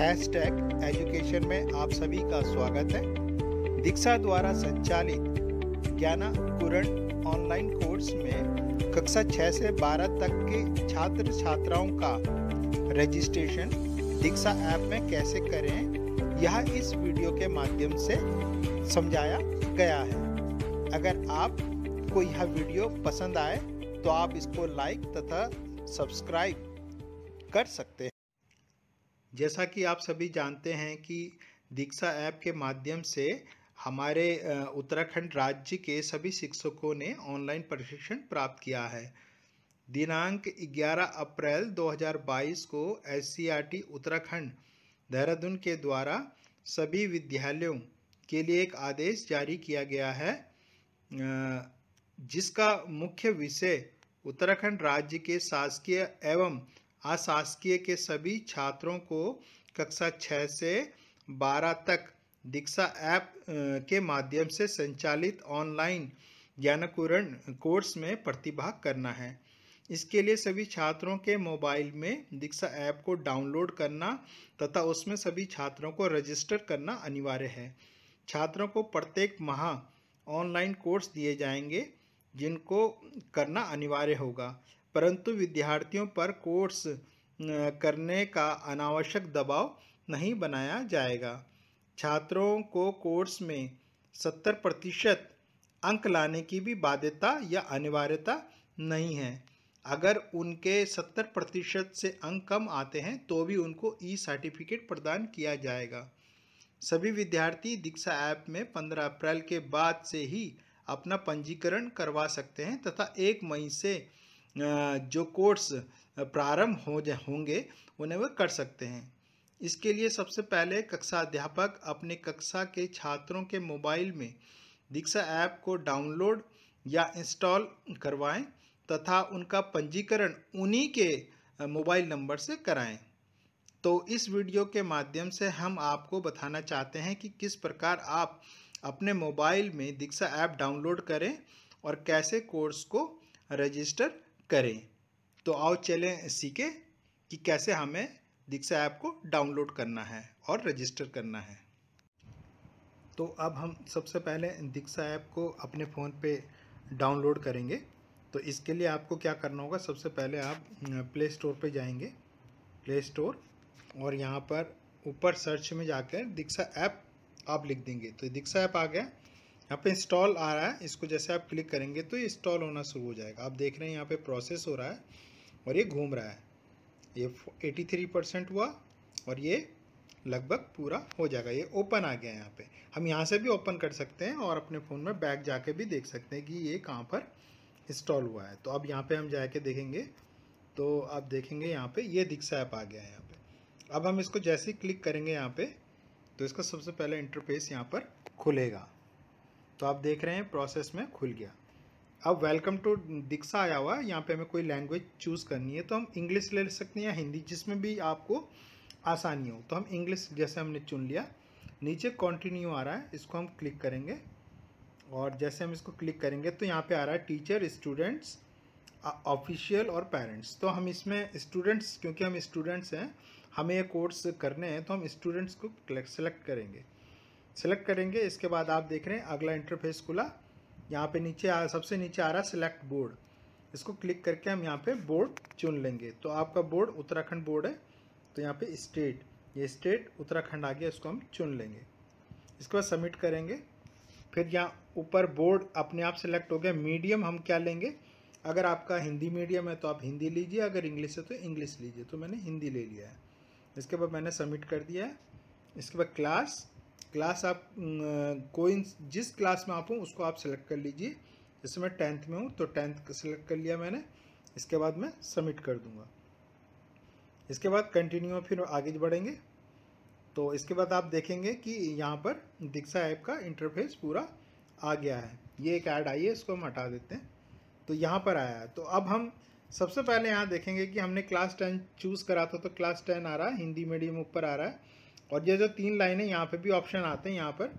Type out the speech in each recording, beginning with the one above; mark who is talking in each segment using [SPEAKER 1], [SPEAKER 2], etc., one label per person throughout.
[SPEAKER 1] hash tag education में आप सभी का स्वागत है दीक्षा द्वारा संचालित ज्ञानाकुरण ऑनलाइन कोर्स में कक्षा 6 से 12 तक के छात्र छात्राओं का रजिस्ट्रेशन दीक्षा ऐप में कैसे करें यह इस वीडियो के माध्यम से समझाया गया है अगर आपको यह वीडियो पसंद आए तो आप इसको लाइक तथा सब्सक्राइब कर सकते हैं जैसा कि आप सभी जानते हैं कि दीक्षा ऐप के माध्यम से हमारे उत्तराखंड राज्य के सभी शिक्षकों ने ऑनलाइन प्रशिक्षण प्राप्त किया है दिनांक 11 अप्रैल 2022 को एस उत्तराखंड देहरादून के द्वारा सभी विद्यालयों के लिए एक आदेश जारी किया गया है जिसका मुख्य विषय उत्तराखंड राज्य के शासकीय एवं अशासकीय के सभी छात्रों को कक्षा छः से बारह तक दीक्षा ऐप के माध्यम से संचालित ऑनलाइन ज्ञानकुरण कोर्स में प्रतिभाग करना है इसके लिए सभी छात्रों के मोबाइल में दीक्षा ऐप को डाउनलोड करना तथा उसमें सभी छात्रों को रजिस्टर करना अनिवार्य है छात्रों को प्रत्येक माह ऑनलाइन कोर्स दिए जाएंगे जिनको करना अनिवार्य होगा परंतु विद्यार्थियों पर कोर्स करने का अनावश्यक दबाव नहीं बनाया जाएगा छात्रों को कोर्स में सत्तर प्रतिशत अंक लाने की भी बाध्यता या अनिवार्यता नहीं है अगर उनके सत्तर प्रतिशत से अंक कम आते हैं तो भी उनको ई सर्टिफिकेट प्रदान किया जाएगा सभी विद्यार्थी दीक्षा ऐप में 15 अप्रैल के बाद से ही अपना पंजीकरण करवा सकते हैं तथा एक मई से जो कोर्स प्रारंभ हो जा होंगे उन्हें वह कर सकते हैं इसके लिए सबसे पहले कक्षा अध्यापक अपने कक्षा के छात्रों के मोबाइल में दीक्षा ऐप को डाउनलोड या इंस्टॉल करवाएं तथा उनका पंजीकरण उन्हीं के मोबाइल नंबर से कराएं तो इस वीडियो के माध्यम से हम आपको बताना चाहते हैं कि किस प्रकार आप अपने मोबाइल में दीक्षा ऐप डाउनलोड करें और कैसे कोर्स को रजिस्टर करें तो आओ चलें सीखें कि कैसे हमें दीक्षा ऐप को डाउनलोड करना है और रजिस्टर करना है तो अब हम सबसे पहले दीक्षा ऐप को अपने फ़ोन पे डाउनलोड करेंगे तो इसके लिए आपको क्या करना होगा सबसे पहले आप प्ले स्टोर पर जाएंगे प्ले स्टोर और यहाँ पर ऊपर सर्च में जाकर दीक्षा ऐप आप लिख देंगे तो दीक्षा ऐप आ गया यहाँ पे इंस्टॉल आ रहा है इसको जैसे आप क्लिक करेंगे तो इंस्टॉल होना शुरू हो जाएगा आप देख रहे हैं यहाँ पे प्रोसेस हो रहा है और ये घूम रहा है ये 83 परसेंट हुआ और ये लगभग पूरा हो जाएगा ये ओपन आ गया है यहाँ पे हम यहाँ से भी ओपन कर सकते हैं और अपने फ़ोन में बैक जाके भी देख सकते हैं कि ये कहाँ पर इंस्टॉल हुआ है तो अब यहाँ पर हम जा देखेंगे तो आप देखेंगे यहाँ पर ये दिक्स ऐप आ गया है यहाँ पर अब हम इसको जैसे ही क्लिक करेंगे यहाँ पे तो इसका सबसे पहले इंटरफेस यहाँ पर खुलेगा तो आप देख रहे हैं प्रोसेस में खुल गया अब वेलकम टू दीक्षा आया हुआ है यहाँ पे हमें कोई लैंग्वेज चूज़ करनी है तो हम इंग्लिश ले सकते हैं या हिंदी जिसमें भी आपको आसानी हो तो हम इंग्लिश जैसे हमने चुन लिया नीचे कंटिन्यू आ रहा है इसको हम क्लिक करेंगे और जैसे हम इसको क्लिक करेंगे तो यहाँ पे आ रहा है टीचर स्टूडेंट्स ऑफिशियल और पेरेंट्स तो हम इसमें स्टूडेंट्स क्योंकि हम स्टूडेंट्स हैं हमें ये कोर्स करने हैं तो हम स्टूडेंट्स को सेलेक्ट करेंगे सेलेक्ट करेंगे इसके बाद आप देख रहे हैं अगला इंटरफेस खुला यहाँ पे नीचे आ सबसे नीचे आ रहा है सिलेक्ट बोर्ड इसको क्लिक करके हम यहाँ पे बोर्ड चुन लेंगे तो आपका बोर्ड उत्तराखंड बोर्ड है तो यहाँ पे स्टेट ये स्टेट उत्तराखंड आ गया इसको हम चुन लेंगे इसके बाद सबमिट करेंगे फिर यहाँ ऊपर बोर्ड अपने आप सेलेक्ट हो गया मीडियम हम क्या लेंगे अगर आपका हिंदी मीडियम है तो आप हिंदी लीजिए अगर इंग्लिश है तो इंग्लिश लीजिए तो मैंने हिंदी ले लिया है इसके बाद मैंने सबमिट कर दिया है इसके बाद क्लास क्लास आप कोई जिस क्लास में आप हूँ उसको आप सेलेक्ट कर लीजिए जैसे मैं टेंथ में हूँ तो टेंथ सेलेक्ट कर लिया मैंने इसके बाद मैं सबमिट कर दूँगा इसके बाद कंटिन्यू फिर आगे बढ़ेंगे तो इसके बाद आप देखेंगे कि यहाँ पर दीक्षा ऐप का इंटरफेस पूरा आ गया है ये एक ऐड आई है इसको हम हटा देते हैं तो यहाँ पर आया है तो अब हम सबसे पहले यहाँ देखेंगे कि हमने क्लास टेन चूज़ करा था तो क्लास टेन आ रहा है हिंदी मीडियम ऊपर आ रहा है और ये जो तीन लाइन है यहाँ पे भी ऑप्शन आते हैं यहाँ पर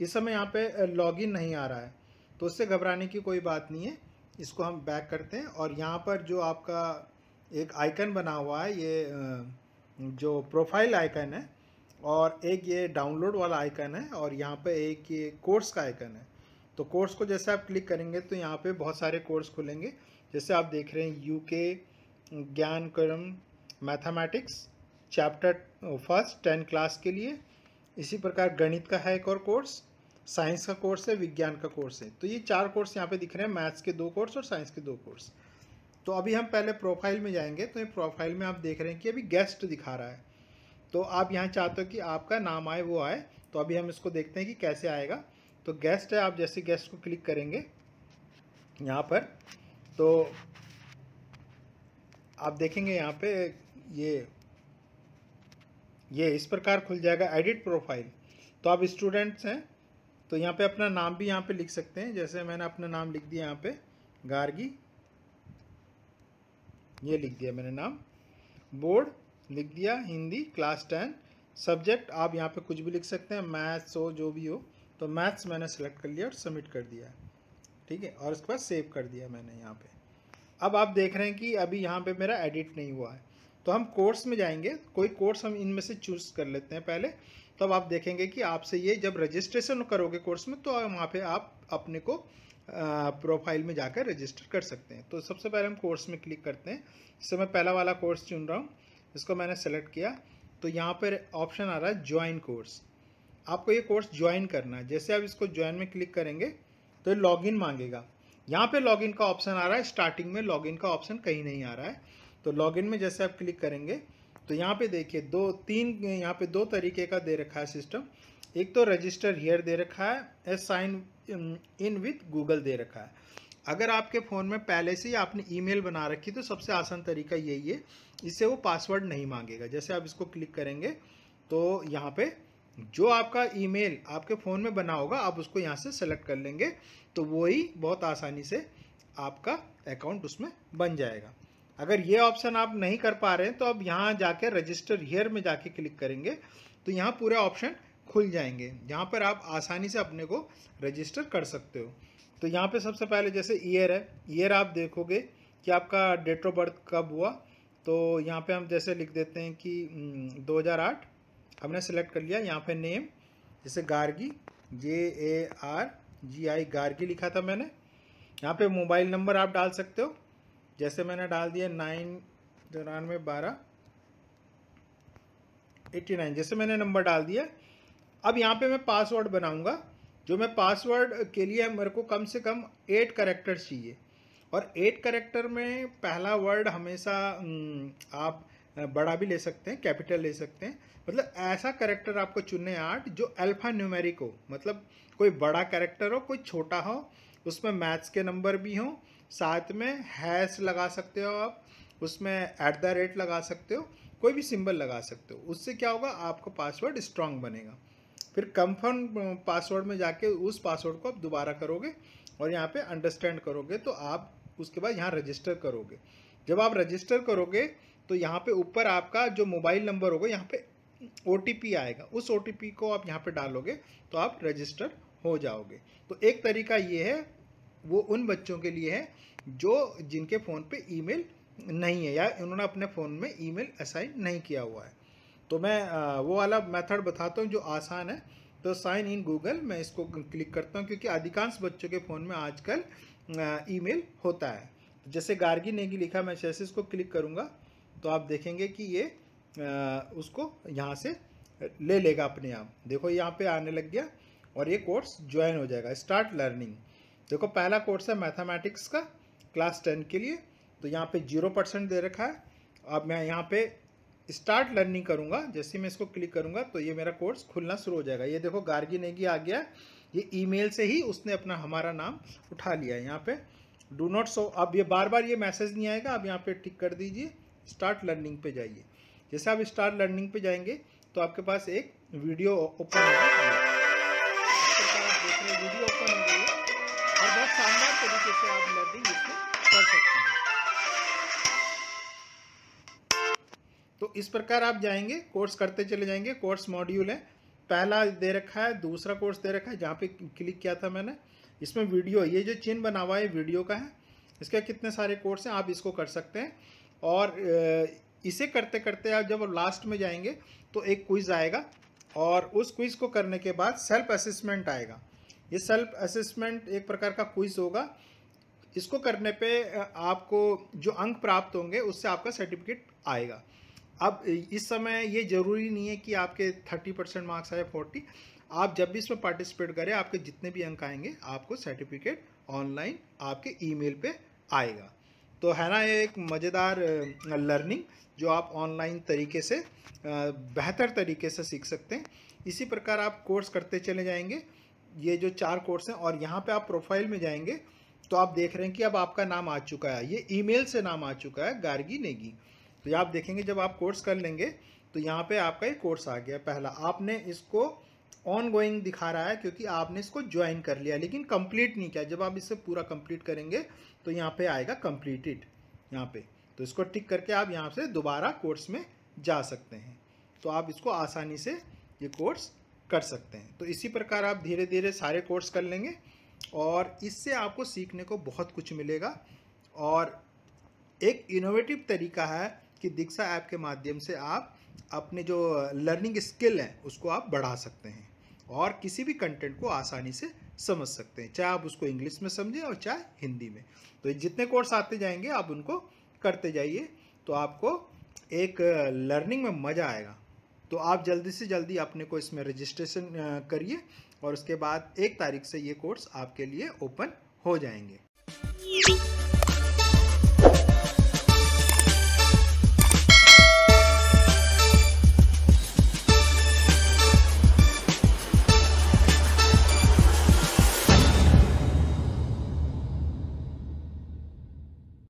[SPEAKER 1] इस समय यहाँ पे लॉगिन नहीं आ रहा है तो उससे घबराने की कोई बात नहीं है इसको हम बैक करते हैं और यहाँ पर जो आपका एक आइकन बना हुआ है ये जो प्रोफाइल आइकन है और एक ये डाउनलोड वाला आइकन है और यहाँ पर एक ये कोर्स का आइकन है तो कोर्स को जैसे आप क्लिक करेंगे तो यहाँ पर बहुत सारे कोर्स खुलेंगे जैसे आप देख रहे हैं U Gyankarm mathematics chapter first ten class के लिए इसी प्रकार गणित का है एक और कोर्स साइंस का कोर्स है विज्ञान का कोर्स है तो ये चार कोर्स यहाँ पे दिख रहे हैं मैथ्स के दो कोर्स और साइंस के दो कोर्स तो अभी हम पहले प्रोफाइल में जाएंगे तो ये प्रोफाइल में आप देख रहे हैं कि अभी गेस्ट दिखा रहा है तो आप यहाँ चाहते हो कि आपका नाम आए वो आए तो अभी हम इसको देखते हैं कि कैसे आएगा तो गेस्ट है आप जैसे गेस्ट को क्लिक करेंगे यहाँ पर तो आप देखेंगे यहाँ पर ये ये इस प्रकार खुल जाएगा एडिट प्रोफाइल तो आप स्टूडेंट्स हैं तो यहाँ पे अपना नाम भी यहाँ पे लिख सकते हैं जैसे मैंने अपना नाम लिख दिया यहाँ पे गार्गी ये लिख दिया मैंने नाम बोर्ड लिख दिया हिंदी क्लास टेन सब्जेक्ट आप यहाँ पे कुछ भी लिख सकते हैं मैथ्स हो जो भी हो तो मैथ्स मैंने सेलेक्ट कर लिया और सबमिट कर दिया ठीक है और उसके बाद सेव कर दिया मैंने यहाँ पर अब आप देख रहे हैं कि अभी यहाँ पर मेरा एडिट नहीं हुआ है तो हम कोर्स में जाएंगे कोई कोर्स हम इनमें से चूज़ कर लेते हैं पहले तब तो आप देखेंगे कि आपसे ये जब रजिस्ट्रेशन करोगे कोर्स में तो वहाँ पे आप अपने को प्रोफाइल में जाकर रजिस्टर कर सकते हैं तो सबसे पहले हम कोर्स में क्लिक करते हैं इससे मैं पहला वाला कोर्स चुन रहा हूँ इसको मैंने सेलेक्ट किया तो यहाँ पर ऑप्शन आ रहा है ज्वाइन कोर्स आपको ये कोर्स ज्वाइन करना है जैसे आप इसको ज्वाइन में क्लिक करेंगे तो ये लॉगिन मांगेगा यहाँ पे लॉगिन का ऑप्शन आ रहा है स्टार्टिंग में लॉगिन का ऑप्शन कहीं नहीं आ रहा है तो लॉगिन में जैसे आप क्लिक करेंगे तो यहाँ पे देखिए दो तीन यहाँ पे दो तरीके का दे रखा है सिस्टम एक तो रजिस्टर हियर दे रखा है as sign in with Google दे रखा है अगर आपके फ़ोन में पहले से ही आपने ईमेल बना रखी तो सबसे आसान तरीका यही है इससे वो पासवर्ड नहीं मांगेगा जैसे आप इसको क्लिक करेंगे तो यहाँ पे जो आपका ईमेल आपके फ़ोन में बना होगा आप उसको यहाँ से सेलेक्ट कर लेंगे तो वही बहुत आसानी से आपका अकाउंट उसमें बन जाएगा अगर ये ऑप्शन आप नहीं कर पा रहे हैं तो अब यहाँ जाके रजिस्टर हेयर में जाके क्लिक करेंगे तो यहाँ पूरे ऑप्शन खुल जाएंगे यहाँ पर आप आसानी से अपने को रजिस्टर कर सकते हो तो यहाँ पे सबसे पहले जैसे ईयर है ईयर आप देखोगे कि आपका डेट ऑफ बर्थ कब हुआ तो यहाँ पे हम जैसे लिख देते हैं कि 2008 हम्म, हमने सेलेक्ट कर लिया यहाँ पे नेम जैसे Gargi J A R G I Gargi लिखा था मैंने यहाँ पे मोबाइल नंबर आप डाल सकते हो जैसे मैंने डाल दिया नाइन तिरानवे बारह एट्टी नाइन जैसे मैंने नंबर डाल दिया अब यहाँ पे मैं पासवर्ड बनाऊँगा जो मैं पासवर्ड के लिए मेरे को कम से कम एट करेक्टर चाहिए और एट करेक्टर में पहला वर्ड हमेशा हम्म, आप बड़ा भी ले सकते हैं कैपिटल ले सकते हैं मतलब ऐसा करेक्टर आपको चुनने आठ जो अल्फ़ा न्यूमेरिक हो मतलब कोई बड़ा करेक्टर हो कोई छोटा हो उसमें मैथ्स के नंबर भी हों साथ में हैश लगा सकते हो आप उसमें एट द रेट लगा सकते हो कोई भी सिंबल लगा सकते हो उससे क्या होगा आपका पासवर्ड स्ट्रांग बनेगा फिर कंफर्म पासवर्ड में जाके उस पासवर्ड को आप दोबारा करोगे और यहाँ पे अंडरस्टैंड करोगे तो आप उसके बाद यहाँ रजिस्टर करोगे जब आप रजिस्टर करोगे तो यहाँ पे ऊपर आपका जो मोबाइल नंबर होगा यहाँ पे ओ आएगा उस ओ को आप यहाँ पे डालोगे तो आप रजिस्टर हो जाओगे तो एक तरीका ये है वो उन बच्चों के लिए है जो जिनके फ़ोन पे ईमेल नहीं है या उन्होंने अपने फ़ोन में ईमेल असाइन नहीं किया हुआ है तो मैं वो वाला मेथड बताता हूँ जो आसान है तो साइन इन गूगल मैं इसको क्लिक करता हूँ क्योंकि अधिकांश बच्चों के फ़ोन में आजकल ईमेल होता है जैसे गार्गी नेगी लिखा मैं जैसे इसको क्लिक करूँगा तो आप देखेंगे कि ये उसको यहाँ से ले लेगा अपने आप देखो यहाँ पे आने लग गया और ये कोर्स ज्वाइन हो जाएगा स्टार्ट लर्निंग देखो पहला कोर्स है मैथमेटिक्स का क्लास टेन के लिए तो यहाँ पे जीरो परसेंट दे रखा है अब मैं यहाँ पे स्टार्ट लर्निंग करूँगा जैसे मैं इसको क्लिक करूँगा तो ये मेरा कोर्स खुलना शुरू हो जाएगा ये देखो गार्गी नेगी आ गया ये ईमेल से ही उसने अपना हमारा नाम उठा लिया है यहाँ पर डू नॉट सो अब ये बार बार ये मैसेज नहीं आएगा अब यहाँ पर टिक कर दीजिए स्टार्ट लर्निंग पे जाइए जैसे आप स्टार्ट लर्निंग पे जाएंगे तो आपके पास एक वीडियो ओपन होगा से आप लर्निंग इसको कर सकते हैं तो इस प्रकार आप जाएंगे कोर्स करते चले जाएंगे कोर्स मॉड्यूल है पहला दे रखा है दूसरा कोर्स दे रखा है जहाँ पे क्लिक किया था मैंने इसमें वीडियो ये जो चिन्ह बना हुआ है वीडियो का है इसके कितने सारे कोर्स हैं आप इसको कर सकते हैं और इसे करते करते आप जब लास्ट में जाएंगे तो एक क्विज़ आएगा और उस क्विज़ को करने के बाद सेल्फ असेसमेंट आएगा ये सेल्फ असेसमेंट एक प्रकार का क्विज़ होगा इसको करने पे आपको जो अंक प्राप्त होंगे उससे आपका सर्टिफिकेट आएगा अब इस समय ये ज़रूरी नहीं है कि आपके थर्टी परसेंट मार्क्स आए फोर्टी आप जब भी इसमें पार्टिसिपेट करें आपके जितने भी अंक आएंगे आपको सर्टिफिकेट ऑनलाइन आपके ईमेल पे आएगा तो है ना ये एक मज़ेदार लर्निंग जो आप ऑनलाइन तरीके से बेहतर तरीके से सीख सकते हैं इसी प्रकार आप कोर्स करते चले जाएंगे ये जो चार कोर्स हैं और यहाँ पे आप प्रोफाइल में जाएंगे तो आप देख रहे हैं कि अब आपका नाम आ चुका है ये ईमेल से नाम आ चुका है गार्गी नेगी तो आप देखेंगे जब आप कोर्स कर लेंगे तो यहाँ पे आपका ये कोर्स आ गया पहला आपने इसको ऑन गोइंग दिखा रहा है क्योंकि आपने इसको ज्वाइन कर लिया लेकिन कंप्लीट नहीं किया जब आप इसे पूरा कंप्लीट करेंगे तो यहाँ पे आएगा कंप्लीटेड यहाँ पे तो इसको टिक करके आप यहाँ से दोबारा कोर्स में जा सकते हैं तो आप इसको आसानी से ये कोर्स कर सकते हैं तो इसी प्रकार आप धीरे धीरे सारे कोर्स कर लेंगे और इससे आपको सीखने को बहुत कुछ मिलेगा और एक इनोवेटिव तरीका है कि दीक्षा ऐप के माध्यम से आप अपने जो लर्निंग स्किल है उसको आप बढ़ा सकते हैं और किसी भी कंटेंट को आसानी से समझ सकते हैं चाहे आप उसको इंग्लिश में समझें और चाहे हिंदी में तो जितने कोर्स आते जाएंगे आप उनको करते जाइए तो आपको एक लर्निंग में मज़ा आएगा तो आप जल्दी से जल्दी अपने को इसमें रजिस्ट्रेशन करिए और उसके बाद एक तारीख से ये कोर्स आपके लिए ओपन हो जाएंगे